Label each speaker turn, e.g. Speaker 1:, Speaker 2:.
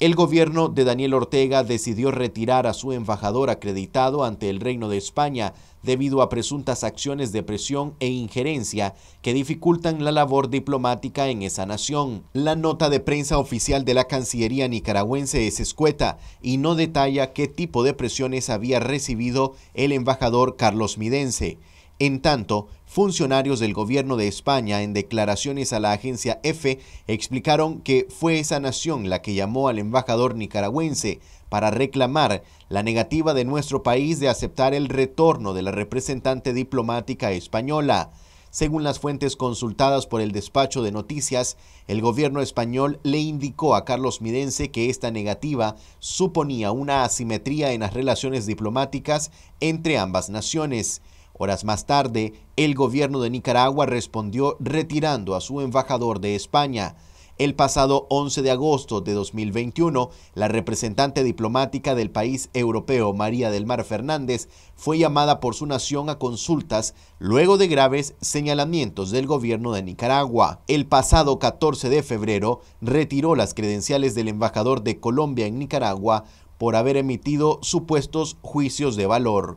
Speaker 1: El gobierno de Daniel Ortega decidió retirar a su embajador acreditado ante el Reino de España debido a presuntas acciones de presión e injerencia que dificultan la labor diplomática en esa nación. La nota de prensa oficial de la Cancillería nicaragüense es escueta y no detalla qué tipo de presiones había recibido el embajador Carlos Midense. En tanto, funcionarios del gobierno de España en declaraciones a la agencia EFE explicaron que fue esa nación la que llamó al embajador nicaragüense para reclamar la negativa de nuestro país de aceptar el retorno de la representante diplomática española. Según las fuentes consultadas por el despacho de noticias, el gobierno español le indicó a Carlos Midense que esta negativa suponía una asimetría en las relaciones diplomáticas entre ambas naciones. Horas más tarde, el gobierno de Nicaragua respondió retirando a su embajador de España. El pasado 11 de agosto de 2021, la representante diplomática del país europeo María del Mar Fernández fue llamada por su nación a consultas luego de graves señalamientos del gobierno de Nicaragua. El pasado 14 de febrero retiró las credenciales del embajador de Colombia en Nicaragua por haber emitido supuestos juicios de valor.